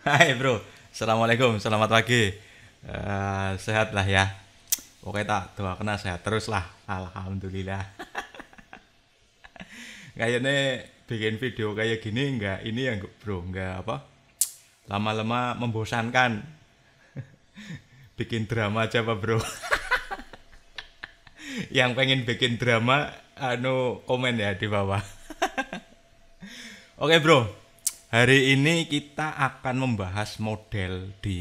Hai bro, assalamualaikum, selamat pagi. Uh, eh, sehat lah ya. Oke tak doa kena sehat terus lah. Alhamdulillah. Kayaknya bikin video kayak gini enggak ini ya bro enggak apa lama-lama membosankan bikin drama aja pak bro yang pengen bikin drama anu komen ya di bawah oke bro Hari ini kita akan membahas model di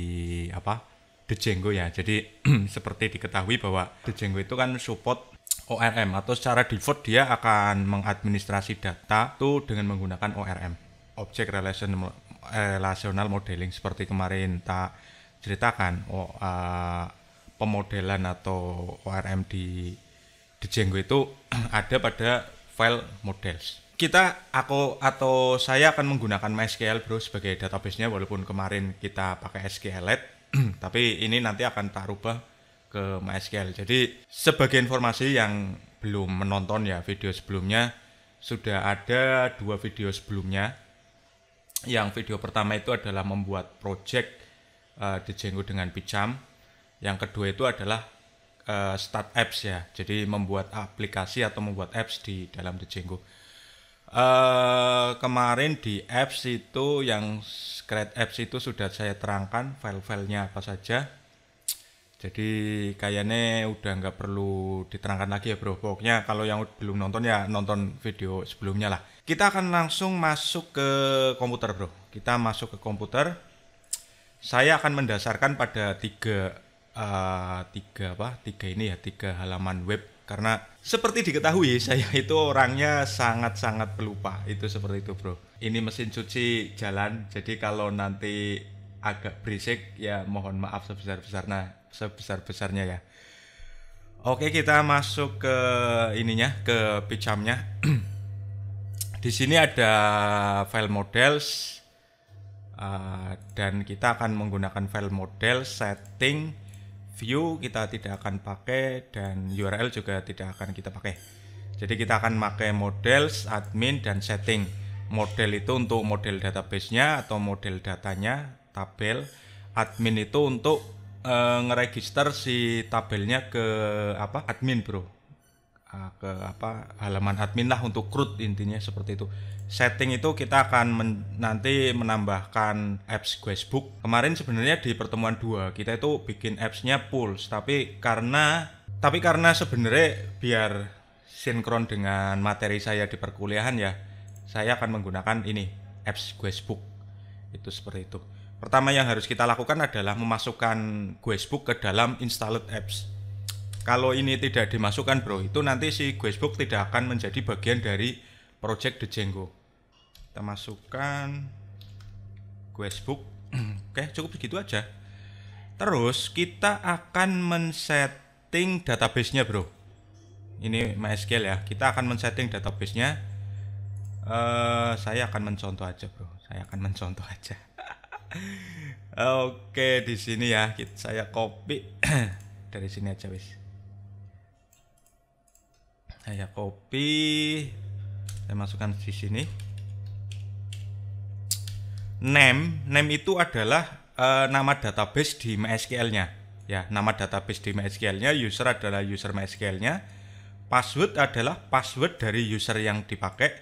apa? Django ya. Jadi seperti diketahui bahwa Django itu kan support ORM atau secara default dia akan mengadministrasi data tuh dengan menggunakan ORM, Object Relation Relational Modeling seperti kemarin tak ceritakan oh, uh, pemodelan atau ORM di Django itu ada pada file models kita aku atau saya akan menggunakan MySQL bro sebagai database-nya walaupun kemarin kita pakai SQLite tapi ini nanti akan tak rubah ke MySQL jadi sebagai informasi yang belum menonton ya video sebelumnya sudah ada dua video sebelumnya yang video pertama itu adalah membuat project uh, eh, di Django dengan Picam yang kedua itu adalah uh, start apps ya jadi membuat aplikasi atau membuat apps di dalam Django Eh, kemarin di apps itu yang create apps itu sudah saya terangkan file-filenya apa saja. Jadi kayaknya udah nggak perlu diterangkan lagi ya bro. Pokoknya kalau yang belum nonton ya nonton video sebelumnya lah. Kita akan langsung masuk ke komputer bro. Kita masuk ke komputer. Saya akan mendasarkan pada tiga uh, tiga apa tiga ini ya tiga halaman web karena seperti diketahui saya itu orangnya sangat-sangat pelupa itu seperti itu bro ini mesin cuci jalan jadi kalau nanti agak berisik ya mohon maaf sebesar-besarnya sebesar-besarnya ya Oke kita masuk ke ininya ke pijamnya di sini ada file models uh, dan kita akan menggunakan file model setting view kita tidak akan pakai dan URL juga tidak akan kita pakai jadi kita akan pakai models admin dan setting model itu untuk model database nya atau model datanya tabel admin itu untuk e, ngeregister si tabelnya ke apa admin bro Ah, ke apa halaman admin lah untuk CRUD intinya seperti itu. Setting itu kita akan men, nanti menambahkan apps Guestbook. Kemarin sebenarnya di pertemuan dua kita itu bikin appsnya Pulse, tapi karena tapi karena sebenarnya biar sinkron dengan materi saya di perkuliahan ya, saya akan menggunakan ini apps Guestbook. Itu seperti itu. Pertama yang harus kita lakukan adalah memasukkan Guestbook ke dalam installed apps kalau ini tidak dimasukkan bro, itu nanti si Facebook tidak akan menjadi bagian dari project The Django. Kita masukkan Facebook. Oke, cukup segitu aja. Terus kita akan men-setting database-nya bro. Ini MySQL ya. Kita akan men-setting database-nya. Uh, saya akan mencontoh aja bro. Saya akan mencontoh aja. Oke, di sini ya. Saya copy dari sini aja wis saya copy saya masukkan di sini name name itu adalah uh, nama database di MySQL-nya ya nama database di MySQL-nya user adalah user MySQL-nya password adalah password dari user yang dipakai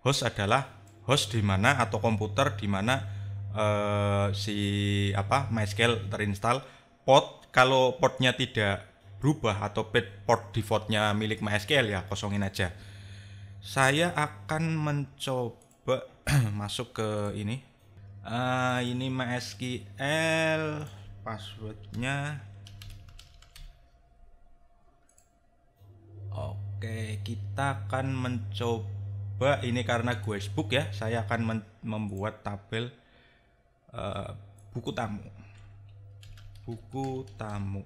host adalah host di mana atau komputer di mana uh, si apa MySQL terinstall port kalau portnya tidak berubah atau port defaultnya milik MySQL ya kosongin aja saya akan mencoba masuk ke ini uh, ini MySQL passwordnya oke kita akan mencoba ini karena gue ya saya akan membuat tabel uh, buku tamu buku tamu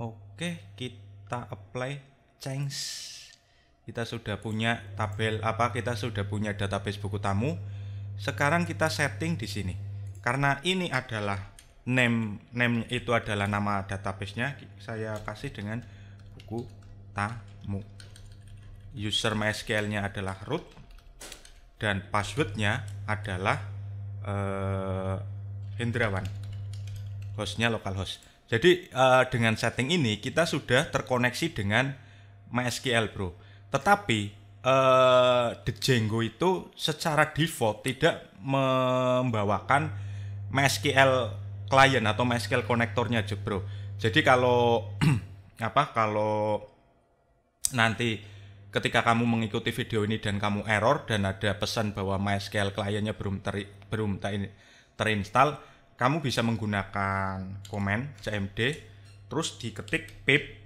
Oke, kita apply change. Kita sudah punya tabel apa? Kita sudah punya database buku tamu. Sekarang kita setting di sini. Karena ini adalah name name itu adalah nama database-nya. Saya kasih dengan buku tamu. User MySQL-nya adalah root dan password-nya adalah eh, Hendrawan. Hostnya localhost jadi uh, dengan setting ini kita sudah terkoneksi dengan MySQL bro. Tetapi uh, the Django itu secara default tidak membawakan MySQL client atau MySQL konektornya aja bro. Jadi kalau apa kalau nanti ketika kamu mengikuti video ini dan kamu error dan ada pesan bahwa MySQL kliennya belum ter, belum ter, kamu bisa menggunakan command cmd terus diketik pip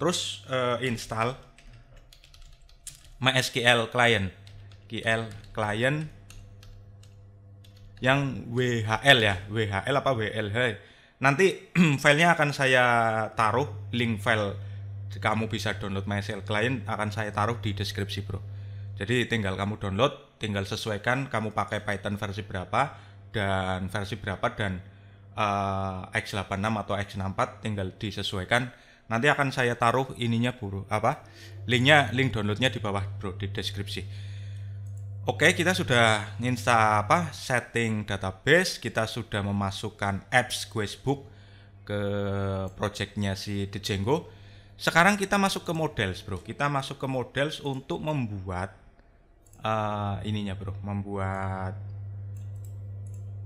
terus uh, install mysql client ql client yang WHL ya WHL apa hey. nanti filenya akan saya taruh link file kamu bisa download MySQL client akan saya taruh di deskripsi bro jadi tinggal kamu download tinggal sesuaikan kamu pakai Python versi berapa dan versi berapa dan uh, X86 atau X64 tinggal disesuaikan. Nanti akan saya taruh ininya buru apa? Linknya, link downloadnya di bawah bro di deskripsi. Oke, kita sudah nginsta apa setting database, kita sudah memasukkan apps Questbook ke projectnya si Django. Sekarang kita masuk ke models, bro. Kita masuk ke models untuk membuat uh, ininya, bro. Membuat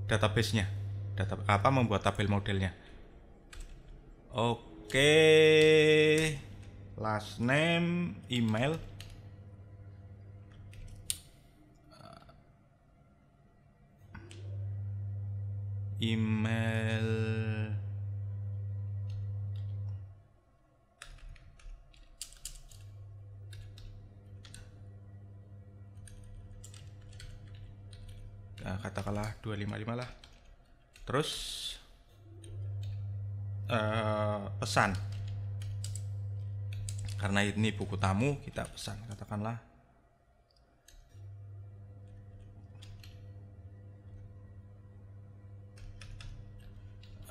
database-nya. Data apa membuat tabel modelnya. Oke. Last name, email. Email katakanlah 255 lah terus uh, pesan karena ini buku tamu kita pesan katakanlah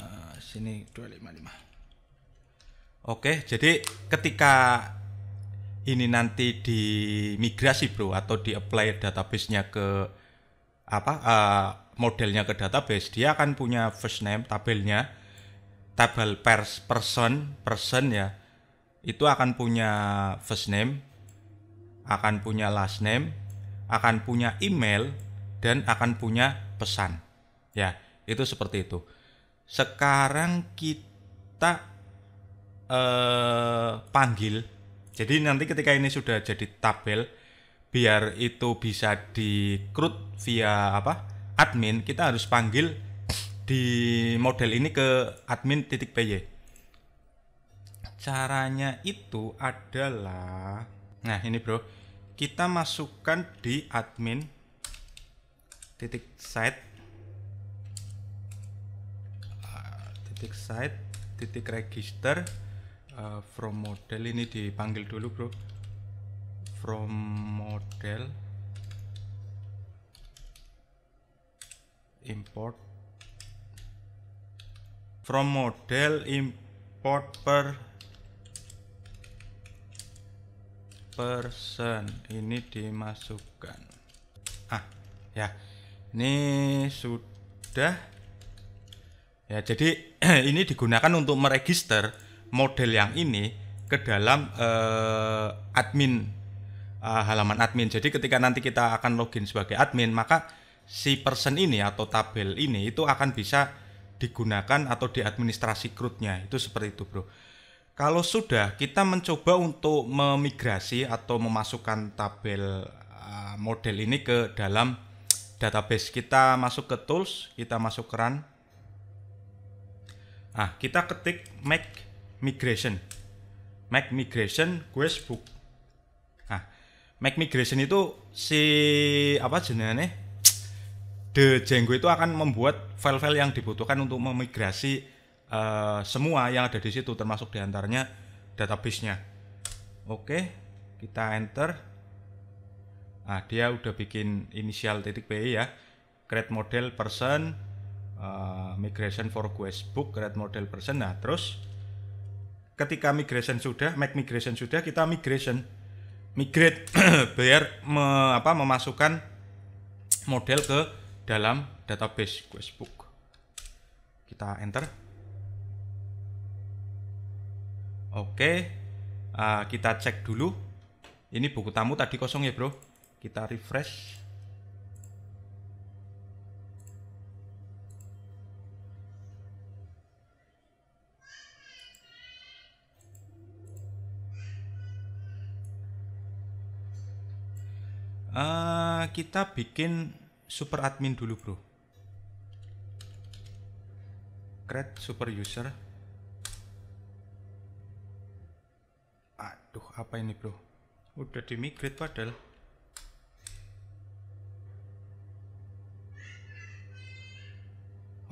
uh, sini 255 oke jadi ketika ini nanti di migrasi bro atau di apply database-nya ke apa uh, modelnya ke database, dia akan punya first name tabelnya, tabel pers person person ya, itu akan punya first name, akan punya last name, akan punya email dan akan punya pesan. Ya, itu seperti itu. Sekarang kita eh, panggil. Jadi nanti ketika ini sudah jadi tabel, biar itu bisa dikrut via apa admin kita harus panggil di model ini ke admin titik py caranya itu adalah nah ini bro kita masukkan di admin titik site ah, titik site titik register uh, from model ini dipanggil dulu bro from model import from model import per person ini dimasukkan ah ya ini sudah ya jadi ini digunakan untuk meregister model yang ini ke dalam eh, admin uh, halaman admin. Jadi ketika nanti kita akan login sebagai admin, maka si person ini atau tabel ini itu akan bisa digunakan atau diadministrasi CRUD-nya. Itu seperti itu, Bro. Kalau sudah kita mencoba untuk memigrasi atau memasukkan tabel eh, model ini ke dalam database kita masuk ke tools, kita masuk ke run. nah kita ketik make migration. Make migration quest book Mac Migration itu si apa jenenge The Django itu akan membuat file-file yang dibutuhkan untuk memigrasi uh, semua yang ada di situ termasuk diantaranya database-nya. Oke, kita enter. Ah dia udah bikin initial titik PI ya. Create model person uh, migration for Questbook, create model person. Nah, terus ketika migration sudah, make migration sudah, kita migration migrate biar me, apa memasukkan model ke dalam database Facebook. Kita enter. Oke, uh, kita cek dulu. Ini buku tamu tadi kosong ya bro. Kita refresh. Eh, kita bikin super admin dulu bro create super user aduh apa ini bro udah di migrate padahal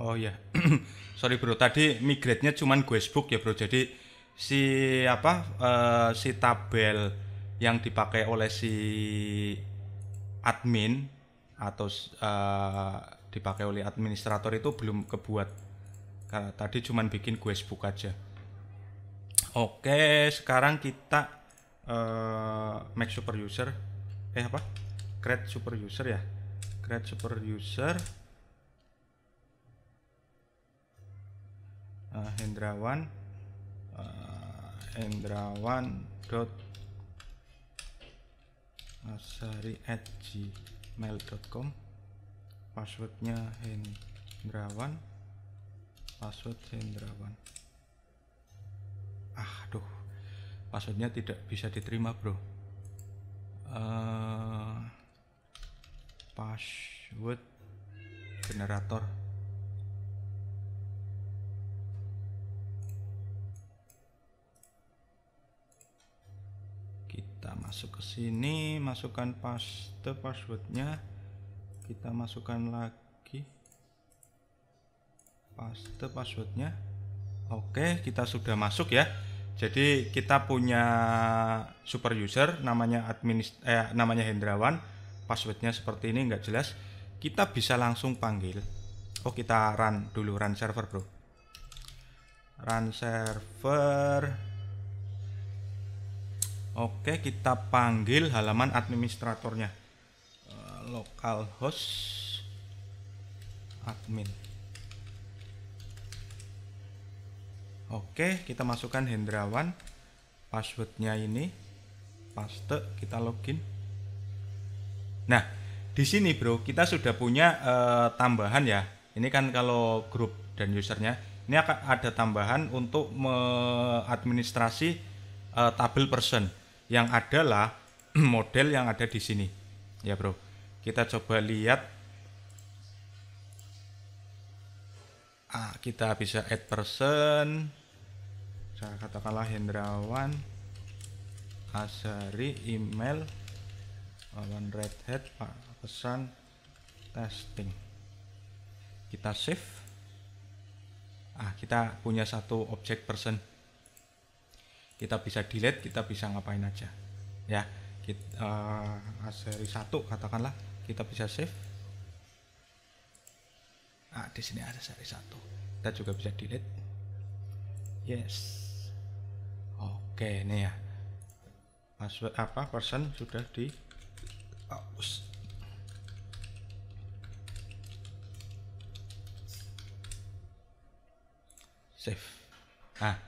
oh ya yeah. sorry bro tadi migrate-nya cuman guestbook ya bro jadi si apa uh, si tabel yang dipakai oleh si admin atau uh, dipakai oleh administrator itu belum kebuat karena tadi cuma bikin buka aja oke sekarang kita uh, eh, make super user eh apa create super user ya create super user uh, hendrawan uh, hendrawan dot asari at gmail.com passwordnya hendrawan password hendrawan ah aduh passwordnya tidak bisa diterima bro uh, password generator kita masuk ke sini masukkan paste passwordnya kita masukkan lagi paste passwordnya oke kita sudah masuk ya jadi kita punya super user namanya admin eh, namanya Hendrawan passwordnya seperti ini nggak jelas kita bisa langsung panggil oh kita run dulu run server bro run server Oke, kita panggil halaman administratornya. Eh, Localhost admin. Oke, kita masukkan Hendrawan. Passwordnya ini paste, kita login. Nah, di sini bro, kita sudah punya uh, tambahan ya. Ini kan kalau grup dan usernya, ini akan ada tambahan untuk mengadministrasi uh, eh, tabel person yang adalah model yang ada di sini. Ya, Bro. Kita coba lihat ah, kita bisa add person saya katakanlah Hendrawan Asari email lawan red hat pesan testing kita save ah kita punya satu objek person kita bisa delete kita bisa ngapain aja ya kita, uh, eh, seri satu katakanlah kita bisa save nah, di sini ada seri satu kita juga bisa delete yes oke ini ya password apa person sudah di hapus oh, save nah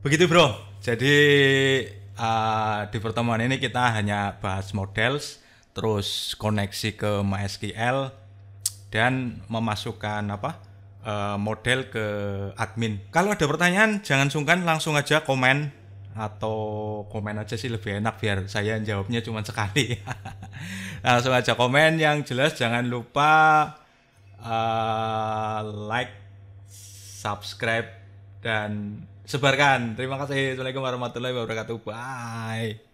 begitu bro jadi uh, di pertemuan ini kita hanya bahas models, terus koneksi ke MySQL dan memasukkan apa? Uh, model ke admin. Kalau ada pertanyaan jangan sungkan langsung aja komen atau komen aja sih lebih enak biar saya jawabnya cuma sekali. langsung aja komen yang jelas jangan lupa uh, like, subscribe dan sebarkan terima kasih assalamualaikum warahmatullahi wabarakatuh bye